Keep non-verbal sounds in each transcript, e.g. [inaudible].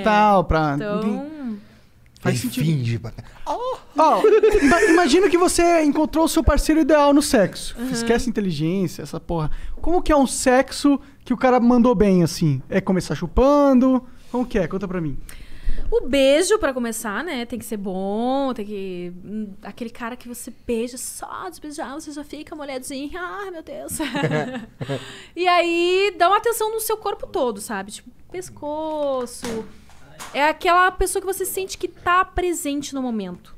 É, tal Pra... Então... Faz sentido. Finge. Oh. Oh, imagina que você encontrou o seu parceiro ideal no sexo. Uhum. Esquece inteligência, essa porra. Como que é um sexo que o cara mandou bem, assim? É começar chupando? Como que é? Conta pra mim. O beijo, para começar, né? Tem que ser bom, tem que. Hum, aquele cara que você beija só de beijar, você já fica molhadinho. Ah, meu Deus. [laughs] e aí, dá uma atenção no seu corpo todo, sabe? Tipo, pescoço é aquela pessoa que você sente que tá presente no momento.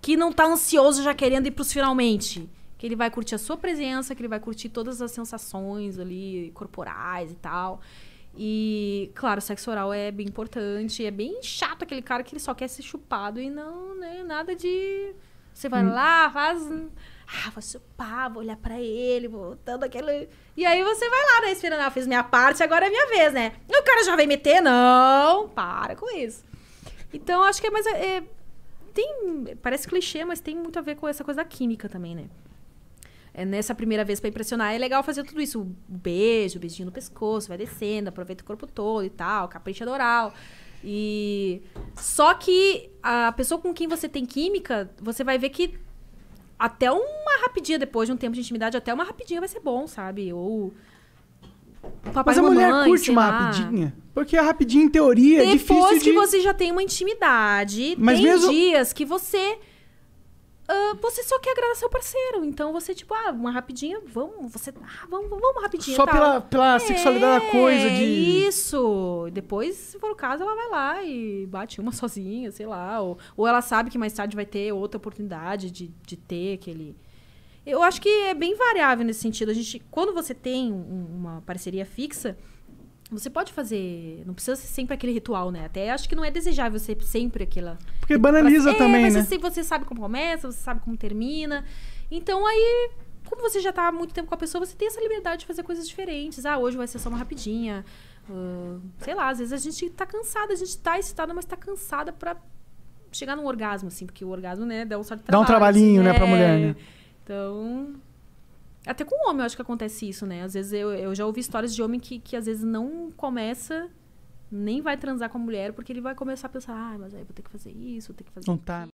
Que não tá ansioso já querendo ir pros finalmente. Que ele vai curtir a sua presença, que ele vai curtir todas as sensações ali, corporais e tal. E, claro, o sexo oral é bem importante. É bem chato aquele cara que ele só quer ser chupado e não, né? Nada de. Você vai hum. lá, faz. Ah, vou chupar, vou olhar pra ele, vou dando aquele. E aí você vai lá, né? Esperando, ah, fiz minha parte, agora é minha vez, né? o cara já vai meter, não. Para com isso. Então, acho que é mais. É, tem, parece clichê, mas tem muito a ver com essa coisa da química também, né? É, nessa primeira vez para impressionar, é legal fazer tudo isso. O beijo, o beijinho no pescoço, vai descendo, aproveita o corpo todo e tal, capricha do oral. E. Só que a pessoa com quem você tem química, você vai ver que até uma rapidinha depois de um tempo de intimidade, até uma rapidinha vai ser bom, sabe? Ou papai Mas a mamãe, mulher curte uma lá. rapidinha. Porque a rapidinha, em teoria, é Depois é difícil Depois que de... você já tem uma intimidade, Mas tem mesmo... dias que você... Uh, você só quer agradar seu parceiro. Então você, tipo, ah, uma rapidinha, vamos, você, ah, vamos, vamos rapidinho. Só pela, pela é, sexualidade da coisa de. Isso. Depois, se for o caso, ela vai lá e bate uma [laughs] sozinha, sei lá. Ou, ou ela sabe que mais tarde vai ter outra oportunidade de, de ter aquele eu acho que é bem variável nesse sentido. A gente, quando você tem um, uma parceria fixa, você pode fazer. Não precisa ser sempre aquele ritual, né? Até acho que não é desejável ser sempre aquela. Porque banaliza é, também, mas né? Você, assim, você sabe como começa, você sabe como termina. Então aí como você já está há muito tempo com a pessoa, você tem essa liberdade de fazer coisas diferentes. Ah, hoje vai ser só uma rapidinha. Uh, sei lá, às vezes a gente está cansada, a gente está excitada, mas está cansada para chegar num orgasmo, assim, porque o orgasmo, né, dá um certo trabalho. Dá um trabalhinho, assim, né, é... pra mulher, né? Então. Até com o homem eu acho que acontece isso, né? Às vezes eu, eu já ouvi histórias de homem que, que às vezes não começa, nem vai transar com a mulher, porque ele vai começar a pensar, ah, mas aí vou ter que fazer isso, vou ter que fazer. Não tá.